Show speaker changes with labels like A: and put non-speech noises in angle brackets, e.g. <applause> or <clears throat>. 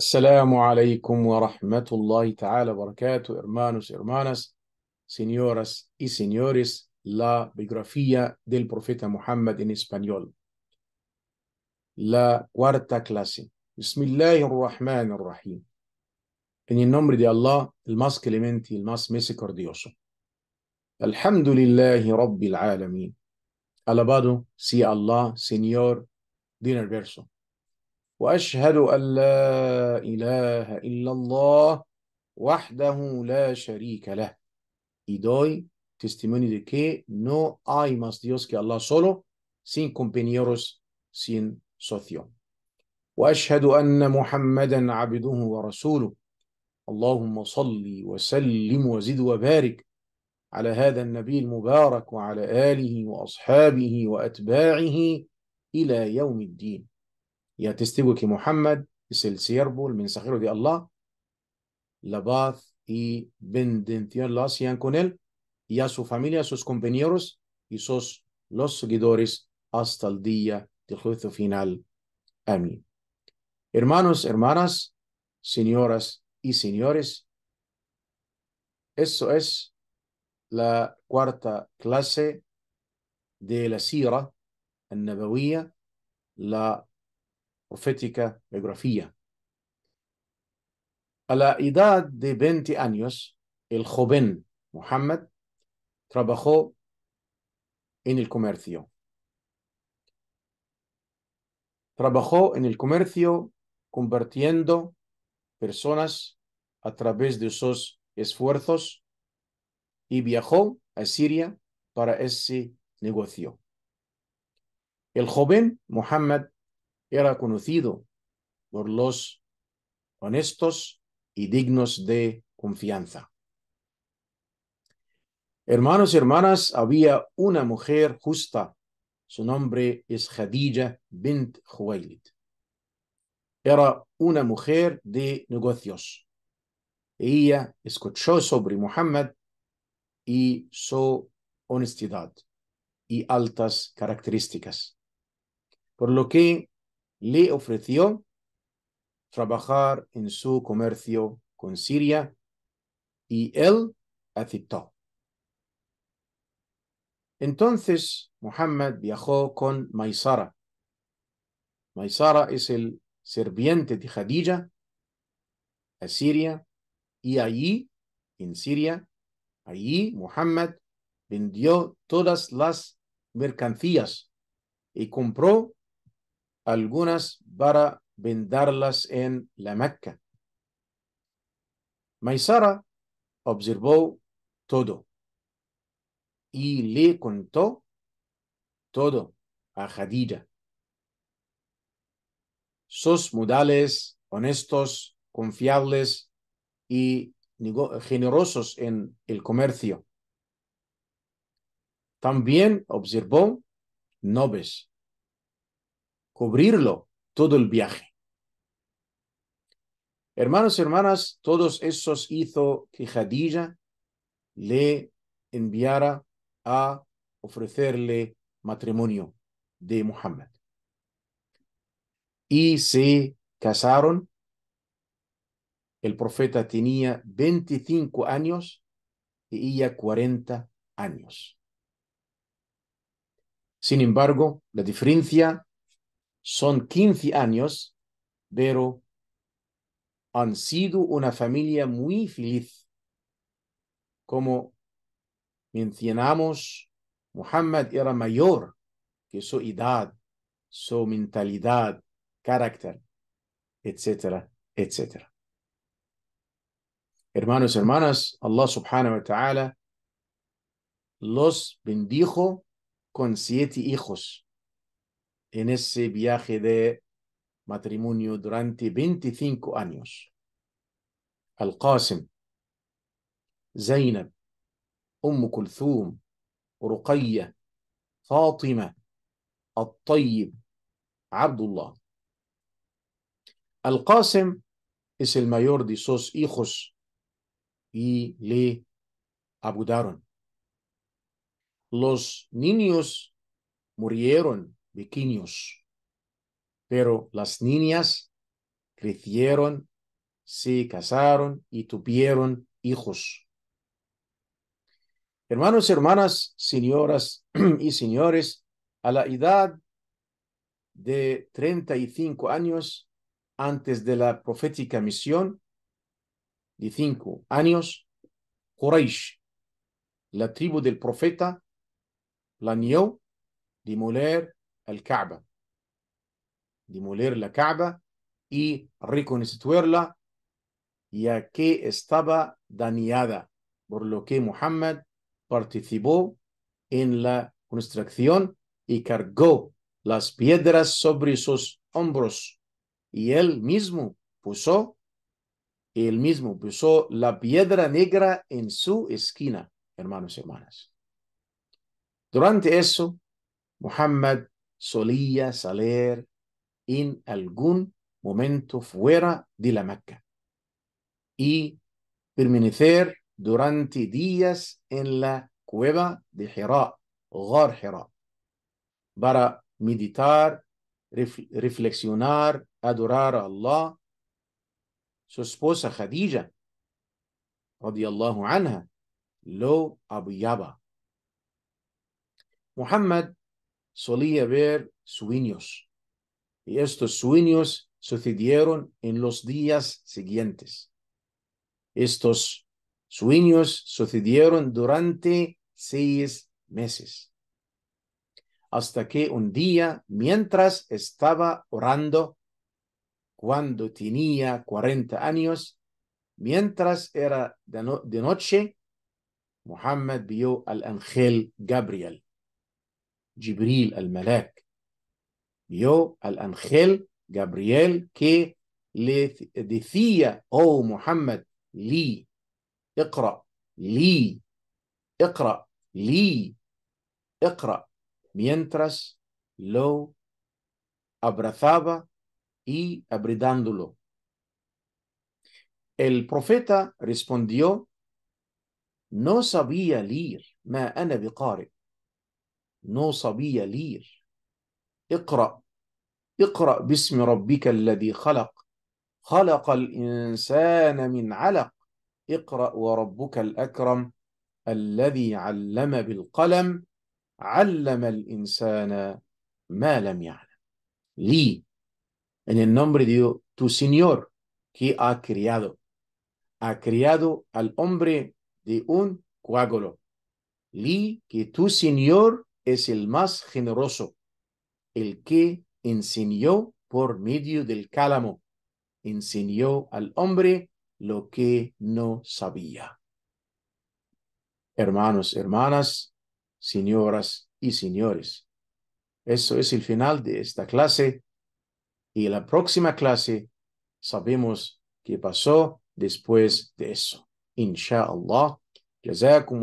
A: السلام عليكum warahmatullahi ta'ala barakatuh, hermanos, hermanas, señoras y señores, la biografía del profeta Muhammad en español. La cuarta clase. Bismillahirrahmanirrahim. En el nombre de Allah, el más clemente y el más misericordioso. Alhamdulillahi Rabbil Alamin. Alabado sea Allah, Señor del universo. واشهد ان لا اله الا الله وحده لا شريك له y doy testimonio de que no hay más Dios que Allah solo sin compañeros sin socio واشهد ان محمدا عبده ورسوله اللهم صل وسلم وزد وبارك على هذا النبي المبارك وعلى اله واصحابه واتباعه الى يوم الدين y testigo que Muhammad es el siervo, el mensajero de Allah, la paz y bendición la hacían con él y a su familia, a sus compañeros y sus los seguidores hasta el día del juicio final. Amén. Hermanos, hermanas, señoras y señores, eso es la cuarta clase de la Sira, en Nabawiyya, la profética biografía. A la edad de 20 años, el joven Muhammad trabajó en el comercio. Trabajó en el comercio convirtiendo personas a través de sus esfuerzos y viajó a Siria para ese negocio. El joven Muhammad era conocido por los honestos y dignos de confianza. Hermanos y hermanas, había una mujer justa. Su nombre es Khadija bint Khuwailid. Era una mujer de negocios. Ella escuchó sobre Muhammad y su honestidad y altas características. Por lo que le ofreció trabajar en su comercio con Siria y él aceptó. Entonces Muhammad viajó con Maisara. Maisara es el serviente de Khadija a Siria y allí, en Siria, allí Muhammad vendió todas las mercancías y compró algunas para vendarlas en la Meca. Maisara observó todo y le contó todo a Jadida. Sos modales honestos, confiables y generosos en el comercio. También observó nobles cubrirlo todo el viaje. Hermanos y hermanas, todos esos hizo que Jadilla le enviara a ofrecerle matrimonio de Muhammad. Y se casaron. El profeta tenía 25 años y ella 40 años. Sin embargo, la diferencia son 15 años, pero han sido una familia muy feliz. Como mencionamos, Muhammad era mayor que su edad, su mentalidad, carácter, etcétera, etcétera. Hermanos, hermanas, Allah subhanahu wa ta'ala los bendijo con siete hijos en ese viaje de matrimonio durante 25 años. Al-Qasim, Zainab, Umm Kulthum, Ruqayya, Fatima, Al-Tayyib, Abdullah. Al-Qasim es el mayor de sus hijos y le abudaron. Los niños murieron pequeños, pero las niñas crecieron, se casaron y tuvieron hijos. Hermanos hermanas, señoras <clears throat> y señores, a la edad de 35 años antes de la profética misión, de cinco años, Quraysh, la tribu del profeta, de demoler el kaaba Demoler la Kaaba y reconstituirla, ya que estaba dañada, por lo que Muhammad participó en la construcción y cargó las piedras sobre sus hombros. Y él mismo puso, él mismo puso la piedra negra en su esquina, hermanos y hermanas. Durante eso, Muhammad solía salir en algún momento fuera de la Meca y permanecer durante días en la cueva de Hira, Ghar Hira, para meditar, reflexionar, adorar a Allah. Su esposa Khadija, radiyallahu anha, lo apoyaba. Muhammad solía ver sueños. Y estos sueños sucedieron en los días siguientes. Estos sueños sucedieron durante seis meses. Hasta que un día, mientras estaba orando, cuando tenía 40 años, mientras era de, noche, Muhammad vio al ángel Gabriel جبريل الملاك يو الأنخيل جابرييل كي لديثية أو محمد لي اقرأ لي اقرأ لي اقرأ mientras lo abrazaba y abridándolo. El profeta respondió, no sabía leer, ma ana biqari. No صبي لير اقرأ اقرأ باسم ربك الذي خلق خلق الإنسان من علق اقرأ وربك الأكرم الذي علم بالقلم علم الإنسان ما لم يعلم لي en el nombre de tu Señor que ha criado ha criado al hombre de un coágulo li que tu Señor es el más generoso, el que enseñó por medio del cálamo, enseñó al hombre lo que no sabía. Hermanos, hermanas, señoras y señores, eso es el final de esta clase y en la próxima clase sabemos qué pasó después de eso. Inshallah. جزاكم